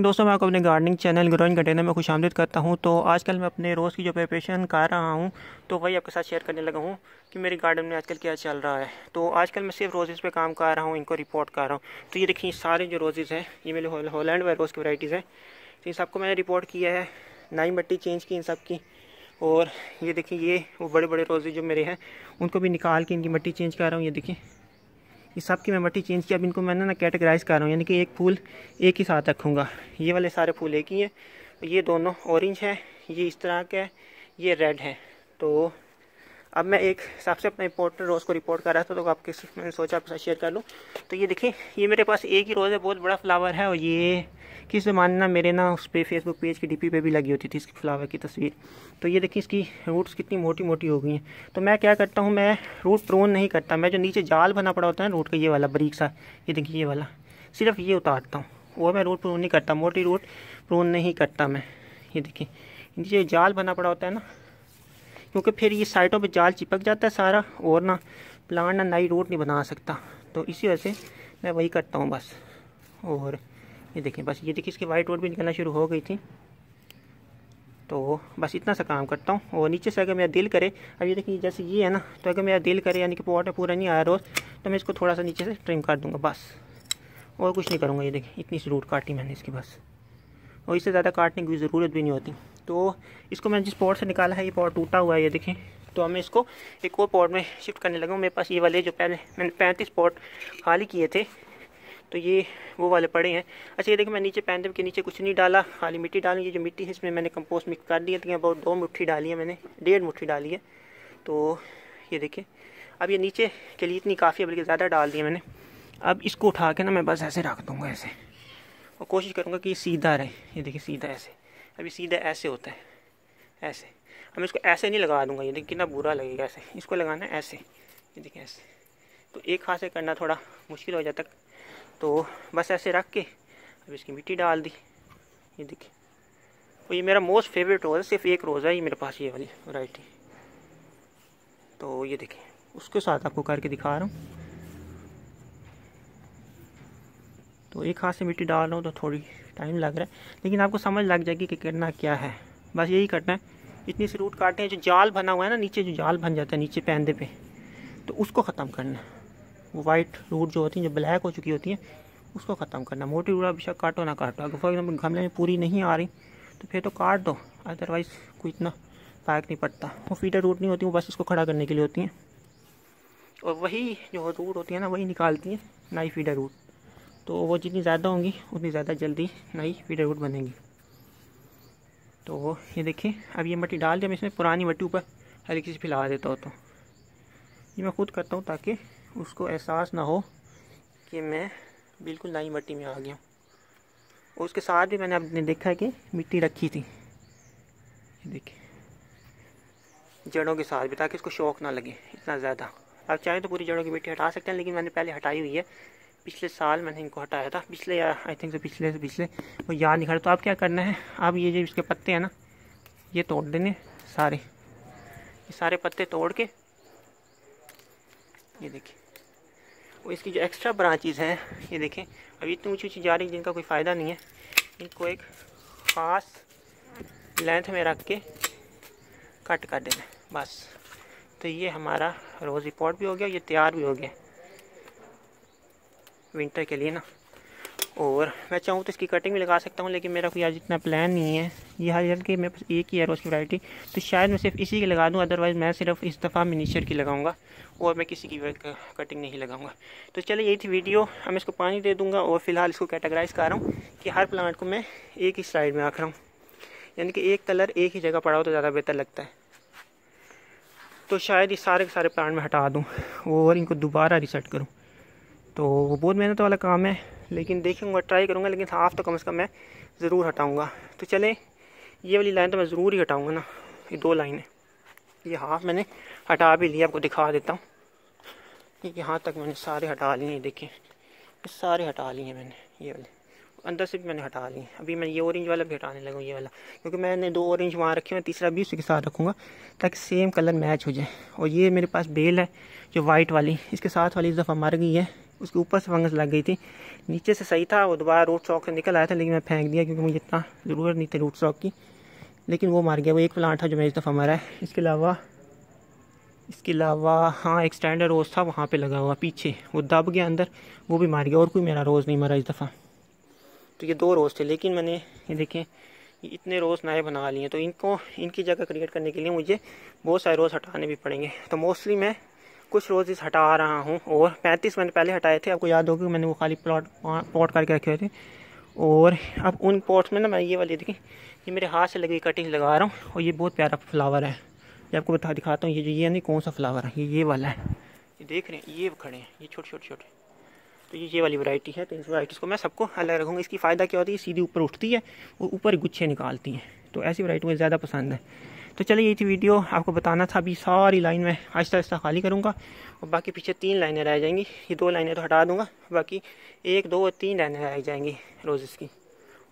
दोस्तों मैं आपको अपने गार्डनिंग चैनल ग्रोइंग कंटेनर में खुश आमदीद करता हूँ तो आजकल मैं अपने रोज़ की जो प्रिपरेशन कर रहा हूँ तो वही आपके साथ शेयर करने लगा हूँ कि मेरे गार्डन में आजकल क्या चल रहा है तो आजकल मैं सिर्फ रोजेज़ पे काम कर रहा हूँ इनको रिपोर्ट कर रहा हूँ तो ये देखिए सारे जो रोजेज़ हैं ये मेरे हॉलैंड वाले रोज़ की वराइटीज़ हैं तो इन सबको मैंने रिपोर्ट किया है नई मट्टी चेंज की इन सब की और ये देखिए ये वो बड़े बड़े रोजेज़ जो मेरे हैं उनको भी निकाल के इनकी मट्टी चेंज कर रहा हूँ ये देखिए ये सब की मैं मट्टी चेंज की अब इनको मैंने ना कैटेगराइज कर रहा हूँ यानी कि एक फूल एक ही साथ रखूँगा ये वाले सारे फूल एक ही हैं ये दोनों ऑरेंज है ये इस तरह के ये रेड है तो अब मैं एक हिसाब से अपना इंपॉर्टेंट रोज़ को रिपोर्ट कर रहा था तो आपके मैंने सोचा आपके साथ शेयर कर लूँ तो ये देखिए ये मेरे पास एक ही रोज़ है बहुत बड़ा फ्लावर है और ये किस ज़माने ना मेरे ना उस पर फेसबुक पेज की डीपी पे भी लगी होती थी इसकी फ्लावर की तस्वीर तो ये देखिए इसकी रूट्स कितनी मोटी मोटी हो गई हैं तो मैं क्या करता हूँ मैं रूट प्रोन नहीं करता मैं जो नीचे जाल बना पड़ा होता है रूट का ये वाला बरीक सा ये देखिए ये वाला सिर्फ ये उतारता हूँ वो मैं रूट प्रोन नहीं करता मोटी रूट प्रोन नहीं करता मैं ये देखिए नीचे जाल बना पड़ा होता है ना क्योंकि फिर ये साइडों पे जाल चिपक जाता है सारा और ना प्लांट ना नई रूट नहीं बना सकता तो इसी वजह से मैं वही करता हूँ बस और ये देखें बस ये देखिए इसकी वाइट रोड भी निकलना शुरू हो गई थी तो बस इतना सा काम करता हूँ और नीचे से अगर मेरा दिल करे अब ये देखिए जैसे ये है ना तो अगर मेरा दिल करे यानी कि पॉट पूरा नहीं आया रोज़ तो मैं इसको थोड़ा सा नीचे से ट्रिम कर दूँगा बस और कुछ नहीं करूँगा ये देखिए इतनी सी रूट काटी मैंने इसकी बस और इससे ज़्यादा काटने की ज़रूरत भी नहीं होती तो इसको मैंने जिस पॉट से निकाला है ये पॉट टूटा हुआ है ये देखें तो हमें इसको एक और पॉट में शिफ्ट करने लगा मेरे पास ये वाले जो पहले मैंने पैंतीस पॉट खाली किए थे तो ये वो वाले पड़े हैं अच्छा ये देखें मैं नीचे पैंदे के नीचे कुछ नहीं डाला खाली मिट्टी डाली ये जो मिट्टी है इसमें मैंने कंपोस्ट मिक्स कर दिया देखिए बहुत दो मुट्ठी डाली है मैंने डेढ़ मुट्ठी डाली है तो ये देखें अब ये नीचे के लिए इतनी काफ़ी है बल्कि ज़्यादा डाल दिया मैंने अब इसको उठा के ना मैं बस ऐसे रख दूँगा ऐसे और कोशिश करूँगा कि ये सीधा रहे ये देखिए सीधा ऐसे अभी सीधा ऐसे होता है ऐसे अब इसको ऐसे नहीं लगा दूंगा ये देखिए कितना बुरा लगेगा ऐसे इसको लगाना है ऐसे ये देखिए ऐसे तो एक हाथ से करना थोड़ा मुश्किल हो जाता तो बस ऐसे रख के अब इसकी मिट्टी डाल दी ये देखिए तो ये मेरा मोस्ट फेवरेट रोज़ है सिर्फ एक रोज़ है ही मेरे पास ये वाली वैरायटी तो ये देखिए उसके साथ आपको करके दिखा रहा हूँ तो एक हाथ से मिट्टी डाल रहा हूँ तो थोड़ी टाइम लग रहा है लेकिन आपको समझ लग जाएगी कि करना क्या है बस यही करना है इतनी से रूट काटने हैं जो जाल बना हुआ है ना नीचे जो जाल बन जाता है नीचे पैंदे पे तो उसको ख़त्म करना है वो वाइट रूट जो होती है जो ब्लैक हो चुकी होती है उसको ख़त्म करना मोटी रूट अभी काटो ना काटो अगर फॉर एग्जाम्पल गमले में पूरी नहीं आ रही तो फिर तो काट दो अदरवाइज़ कोई इतना फ़ायक नहीं पड़ता वो फीडर रूट नहीं होती वो बस उसको खड़ा करने के लिए होती हैं और वही जो रूट होती है ना वही निकालती हैं नाई फीडर रूट तो वो जितनी ज़्यादा होंगी उतनी ज़्यादा जल्दी नई फीडर वुड बनेंगी तो ये देखिए अब ये मट्टी डाल दिया मैं इसमें पुरानी मट्टी ऊपर हल्की सी फैला देता हूँ तो ये मैं खुद करता हूँ ताकि उसको एहसास ना हो कि मैं बिल्कुल नई मट्टी में आ गया हूँ और उसके साथ भी मैंने आपने देखा कि मिट्टी रखी थी ये देखिए जड़ों के साथ भी ताकि इसको शौक ना लगे इतना ज़्यादा आप चाहें तो पूरी जड़ों की मिट्टी हटा सकते हैं लेकिन मैंने पहले हटाई हुई है पिछले साल मैंने इनको हटाया था पिछले आई थिंक तो पिछले से पिछले वो याद नहीं खड़ा तो आप क्या करना है आप ये जो इसके पत्ते हैं ना ये तोड़ देने सारे ये सारे पत्ते तोड़ के ये देखिए और इसकी जो एक्स्ट्रा ब्रांचेज हैं ये देखें अब इतनी ऊँची ऊँची जा रही जिनका कोई फ़ायदा नहीं है इनको एक ख़ास लेंथ में रख के कट कर देना बस तो ये हमारा रोज़ रिपोर्ट भी हो गया और ये तैयार भी हो गया विंटर के लिए ना और मैं चाहूँ तो इसकी कटिंग भी लगा सकता हूँ लेकिन मेरा कोई आज इतना प्लान नहीं है ये हर हाल मेरे पास एक ही है रोज़ की वैरायटी तो शायद मैं सिर्फ इसी की लगा दूँ अदरवाइज़ मैं सिर्फ इस दफ़ा मिनीचर की लगाऊंगा और मैं किसी की कटिंग नहीं लगाऊंगा तो चलिए यही थी वीडियो हम इसको पानी दे दूँगा और फिलहाल इसको कैटेगराइज कर रहा हूँ कि हर प्लांट को मैं एक ही स्लाइड में आख रहा हूँ यानी कि एक कलर एक ही जगह पड़ा हो तो ज़्यादा बेहतर लगता है तो शायद ये सारे के सारे प्लांट में हटा दूँ और इनको दोबारा रिसेट करूँ तो वो बहुत मेहनत वाला काम है लेकिन देखूँगा ट्राई करूँगा लेकिन हाफ तो कम से कम मैं ज़रूर हटाऊँगा तो चले ये वाली लाइन तो मैं ज़रूर ही हटाऊँगा ना ये दो लाइनें ये हाफ मैंने हटा भी लिया आपको दिखा देता हूँ ये यहाँ तक मैंने सारे हटा लिए देखिए ये सारे हटा लिए मैंने ये वाले अंदर से भी मैंने हटा लिए अभी मैं ये ऑरेंज वाला भी हटाने लगा ये वाला क्योंकि मैंने दो ऑरेंज वहाँ रखे हैं तीसरा भी उसके साथ रखूँगा ताकि सेम कलर मैच हो जाए और ये मेरे पास बेल है जो वाइट वाली इसके साथ वाली इस दफ़ा मर गई है उसके ऊपर से फंगस लग गई थी नीचे से सही था वो दोबारा रूट स्टॉक से निकल आया था लेकिन मैं फेंक दिया क्योंकि मुझे इतना ज़रूरत नहीं थी रूट स्टॉक की लेकिन वो मार गया वो एक प्लांट था जो इस दफ़ा मारा है इसके अलावा इसके अलावा हाँ एक स्टैंडर्ड रोज़ था वहाँ पर लगा हुआ पीछे वो दब गया अंदर वो भी मार गया और कोई मेरा रोज़ नहीं मरा इस दफ़ा तो ये दो रोज़ थे लेकिन मैंने ये देखें इतने रोज़ नए बना लिए तो इनको इनकी जगह क्रिएट करने के लिए मुझे बहुत सारे रोज़ हटाने भी पड़ेंगे तो मोस्टली मैं कुछ रोजेस हटा रहा हूँ और पैंतीस मैंने पहले हटाए थे आपको याद होगा मैंने वो खाली प्लॉट पॉट करके रखे हुए थे और अब उन पॉट्स में ना मैं ये वाली देखी ये मेरे हाथ से लगी कटिंग लगा रहा हूँ और ये बहुत प्यारा फ्लावर है ये आपको बता दिखाता हूँ ये जो ये नहीं कौन सा फ्लावर है ये ये वाला है ये देख रहे हैं ये खड़े हैं ये छोटे छोटे छोटे तो ये ये वाली वैरायटी है तो इस वैरायटीज़ को मैं सबको अलग रखूँगा इसकी फ़ायदा क्या होती है सीधी ऊपर उठती है और ऊपर गुच्छे निकालती हैं तो ऐसी वैरायटी मुझे ज़्यादा पसंद है तो चलिए ये थी वीडियो आपको बताना था अभी सारी लाइन मैं आहिस्ता आहिस्ता खाली करूँगा और बाकी पीछे तीन लाइनें रह जाएंगी ये दो लाइनें तो हटा दूँगा बाकी एक दो और तीन लाइनें रह जाएंगी रोज़ेस की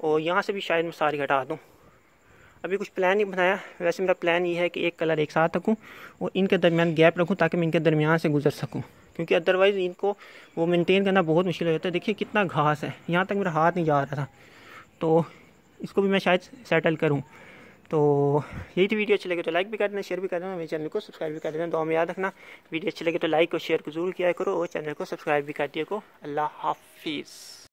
और यहाँ से भी शायद मैं सारी हटा दूँ अभी कुछ प्लान नहीं बनाया वैसे मेरा प्लान ये है कि एक कलर एक साथ रखूँ और इनके दरमियान गैप रखूँ ताकि मैं इनके दरमियान से गुजर सकूँ क्योंकि अदरवाइज़ इनको वो मेंटेन करना बहुत मुश्किल हो जाता है देखिए कितना घास है यहाँ तक मेरा हाथ नहीं जा रहा था तो इसको भी मैं शायद सेटल करूँ तो यही थी वीडियो अच्छी लगे तो लाइक भी कर देना शेयर भी कर देना मेरे चैनल को सब्सक्राइब भी कर देना दो हम याद रखना वीडियो अच्छी लगे तो लाइक और शेयर को जरूर किया करो और चैनल को सब्सक्राइब भी कर दिया करो अल्लाह हाफिज़